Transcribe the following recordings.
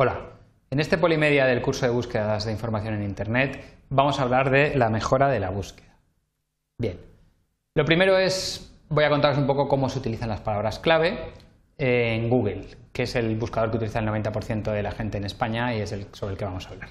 Hola, en este Polimedia del curso de búsquedas de información en Internet vamos a hablar de la mejora de la búsqueda. Bien, lo primero es, voy a contaros un poco cómo se utilizan las palabras clave en Google, que es el buscador que utiliza el 90% de la gente en España y es el sobre el que vamos a hablar.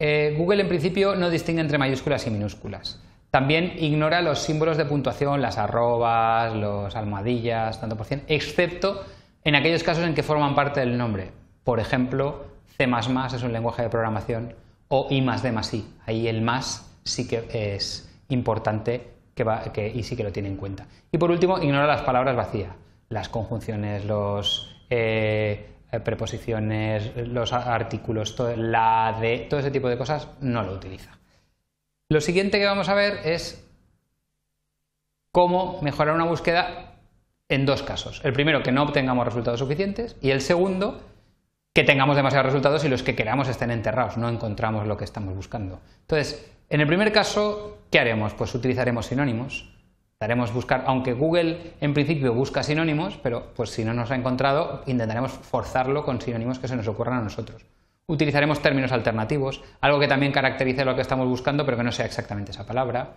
Eh, Google en principio no distingue entre mayúsculas y minúsculas. También ignora los símbolos de puntuación, las arrobas, los almohadillas, tanto por ciento, excepto en aquellos casos en que forman parte del nombre, por ejemplo, C es un lenguaje de programación o I D I. Ahí el más sí que es importante que y sí que lo tiene en cuenta. Y por último, ignora las palabras vacías, las conjunciones, las eh, preposiciones, los artículos, la de, todo ese tipo de cosas no lo utiliza. Lo siguiente que vamos a ver es cómo mejorar una búsqueda en dos casos. El primero, que no obtengamos resultados suficientes y el segundo, que tengamos demasiados resultados y los que queramos estén enterrados, no encontramos lo que estamos buscando. Entonces, en el primer caso, ¿qué haremos? Pues utilizaremos sinónimos. Daremos buscar, aunque Google en principio busca sinónimos, pero pues si no nos ha encontrado, intentaremos forzarlo con sinónimos que se nos ocurran a nosotros. Utilizaremos términos alternativos, algo que también caracterice lo que estamos buscando, pero que no sea exactamente esa palabra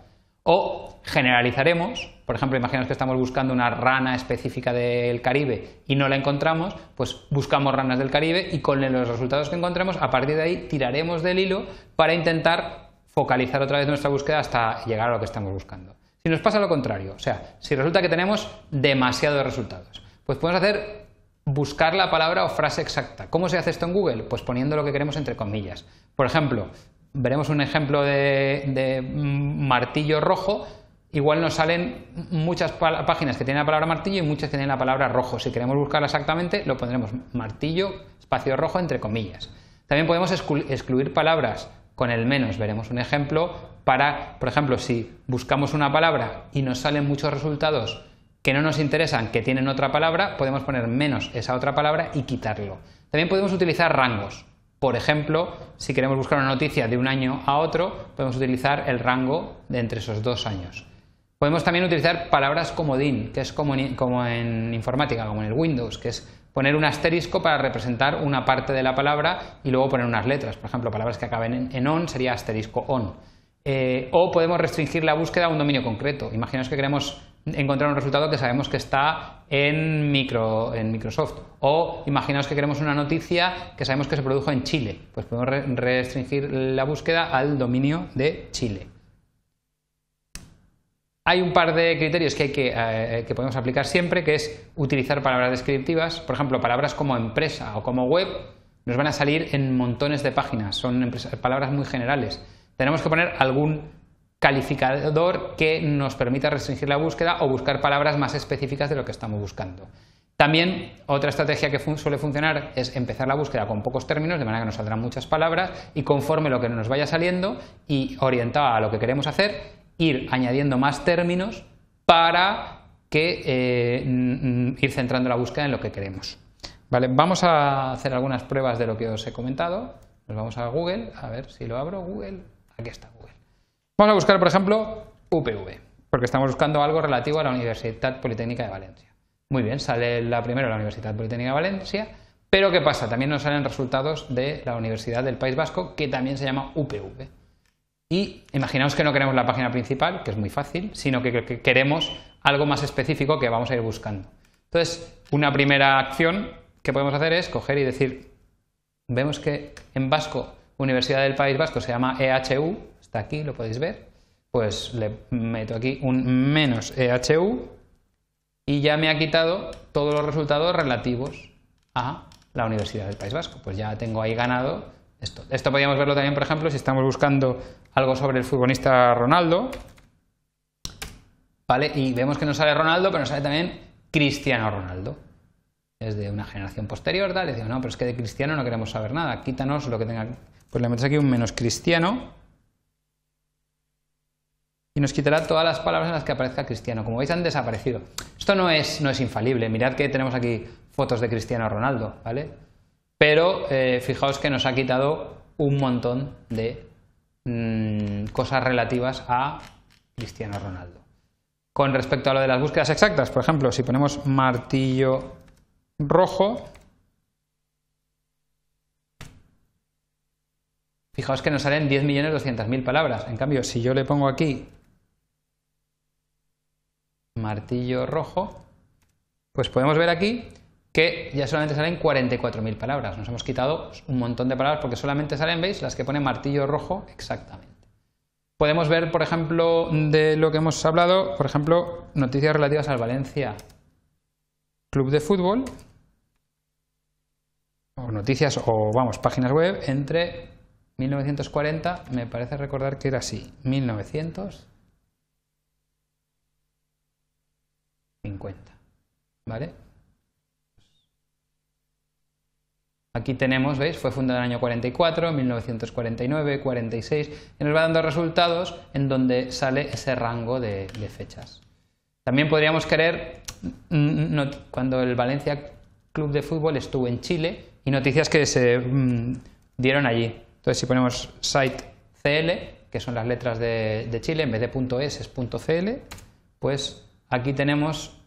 o generalizaremos, por ejemplo, imaginaos que estamos buscando una rana específica del Caribe y no la encontramos, pues buscamos ranas del Caribe y con los resultados que encontramos a partir de ahí tiraremos del hilo para intentar focalizar otra vez nuestra búsqueda hasta llegar a lo que estamos buscando. Si nos pasa lo contrario, o sea, si resulta que tenemos demasiados resultados, pues podemos hacer buscar la palabra o frase exacta. ¿Cómo se hace esto en Google? Pues poniendo lo que queremos entre comillas. Por ejemplo, veremos un ejemplo de, martillo rojo, igual nos salen muchas páginas que tienen la palabra martillo y muchas que tienen la palabra rojo. Si queremos buscarla exactamente, lo pondremos martillo, espacio rojo, entre comillas. También podemos excluir palabras con el menos. Veremos un ejemplo para, por ejemplo, si buscamos una palabra y nos salen muchos resultados que no nos interesan, que tienen otra palabra, podemos poner menos esa otra palabra y quitarlo. También podemos utilizar rangos. Por ejemplo, si queremos buscar una noticia de un año a otro, podemos utilizar el rango de entre esos dos años. Podemos también utilizar palabras como DIN, que es como en, informática, como en el Windows, que es poner un asterisco para representar una parte de la palabra y luego poner unas letras. Por ejemplo, palabras que acaben en on sería asterisco on. Eh, o podemos restringir la búsqueda a un dominio concreto. Imaginaos que queremos encontrar un resultado que sabemos que está en, micro, en Microsoft. O imaginaos que queremos una noticia que sabemos que se produjo en Chile. Pues podemos restringir la búsqueda al dominio de Chile. Hay un par de criterios que, hay que, eh, que, podemos aplicar siempre, que es utilizar palabras descriptivas. Por ejemplo, palabras como empresa o como web nos van a salir en montones de páginas, son palabras muy generales. Tenemos que poner algún calificador que nos permita restringir la búsqueda o buscar palabras más específicas de lo que estamos buscando. También otra estrategia que suele funcionar es empezar la búsqueda con pocos términos, de manera que nos saldrán muchas palabras y conforme lo que nos vaya saliendo y orientada a lo que queremos hacer, ir añadiendo más términos para que eh, ir centrando la búsqueda en lo que queremos. Vale, vamos a hacer algunas pruebas de lo que os he comentado. Nos vamos a Google, a ver si lo abro. Google, aquí está Google. Vamos a buscar, por ejemplo, UPV, porque estamos buscando algo relativo a la Universidad Politécnica de Valencia. Muy bien, sale la primera, la Universidad Politécnica de Valencia, pero ¿qué pasa? También nos salen resultados de la Universidad del País Vasco, que también se llama UPV. Y imaginaos que no queremos la página principal, que es muy fácil, sino que queremos algo más específico que vamos a ir buscando. Entonces, una primera acción que podemos hacer es coger y decir, vemos que en vasco, Universidad del País Vasco se llama EHU, aquí, lo podéis ver, pues le meto aquí un menos EHU y ya me ha quitado todos los resultados relativos a la Universidad del País Vasco. Pues ya tengo ahí ganado esto. Esto podríamos verlo también, por ejemplo, si estamos buscando algo sobre el futbolista Ronaldo. ¿Vale? Y vemos que nos sale Ronaldo, pero nos sale también Cristiano Ronaldo. Es de una generación posterior, tal. decimos no, pero es que de Cristiano no queremos saber nada. Quítanos lo que tenga. Pues le metes aquí un menos Cristiano y nos quitará todas las palabras en las que aparezca cristiano. Como veis, han desaparecido. Esto no es, no es infalible. Mirad que tenemos aquí fotos de Cristiano Ronaldo, ¿vale? Pero eh, fijaos que nos ha quitado un montón de mm, cosas relativas a Cristiano Ronaldo. Con respecto a lo de las búsquedas exactas, por ejemplo, si ponemos martillo rojo, Fijaos que nos salen 10.200.000 palabras. En cambio, si yo le pongo aquí martillo rojo, pues podemos ver aquí que ya solamente salen 44.000 palabras. Nos hemos quitado un montón de palabras porque solamente salen, veis, las que pone martillo rojo exactamente. Podemos ver, por ejemplo, de lo que hemos hablado, por ejemplo, noticias relativas al Valencia Club de Fútbol, o noticias, o vamos, páginas web, entre 1940, me parece recordar que era así, 1900. cuenta. Aquí tenemos, ¿veis? Fue fundado en el año 44, 1949, 46, y nos va dando resultados en donde sale ese rango de, fechas. También podríamos querer, mm, mm, cuando el Valencia Club de Fútbol estuvo en Chile, y noticias que se mm, dieron allí. Entonces, si ponemos site CL, que son las letras de, Chile, en vez de es.cl, .es .cl, pues aquí tenemos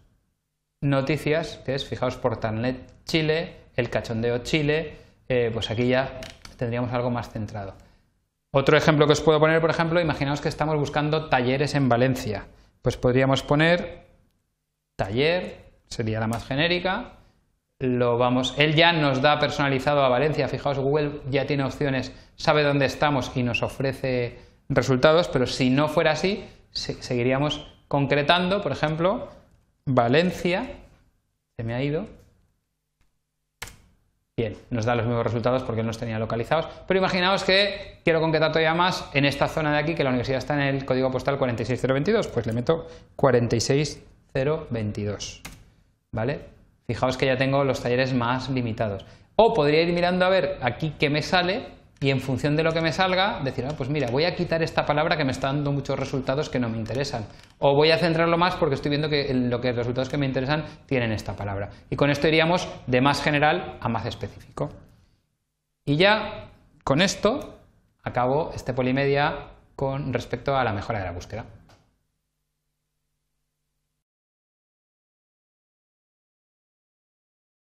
noticias, que es, fijaos, Portanlet Chile, el cachondeo Chile, eh, pues aquí ya tendríamos algo más centrado. Otro ejemplo que os puedo poner, por ejemplo, imaginaos que estamos buscando talleres en Valencia. Pues podríamos poner taller, sería la más genérica. Lo vamos, él ya nos da personalizado a Valencia. Fijaos, Google ya tiene opciones, sabe dónde estamos y nos ofrece resultados, pero si no fuera así, seguiríamos concretando, por ejemplo, Valencia, se me ha ido. Bien, nos da los mismos resultados porque no los tenía localizados. Pero imaginaos que quiero concretar todavía más en esta zona de aquí, que la universidad está en el código postal 46022, pues le meto 46022. ¿Vale? Fijaos que ya tengo los talleres más limitados. O podría ir mirando a ver aquí qué me sale y en función de lo que me salga, decir, ah, pues mira, voy a quitar esta palabra que me está dando muchos resultados que no me interesan. O voy a centrarlo más porque estoy viendo que lo que los resultados que me interesan tienen esta palabra. Y con esto iríamos de más general a más específico. Y ya con esto acabo este polimedia con respecto a la mejora de la búsqueda.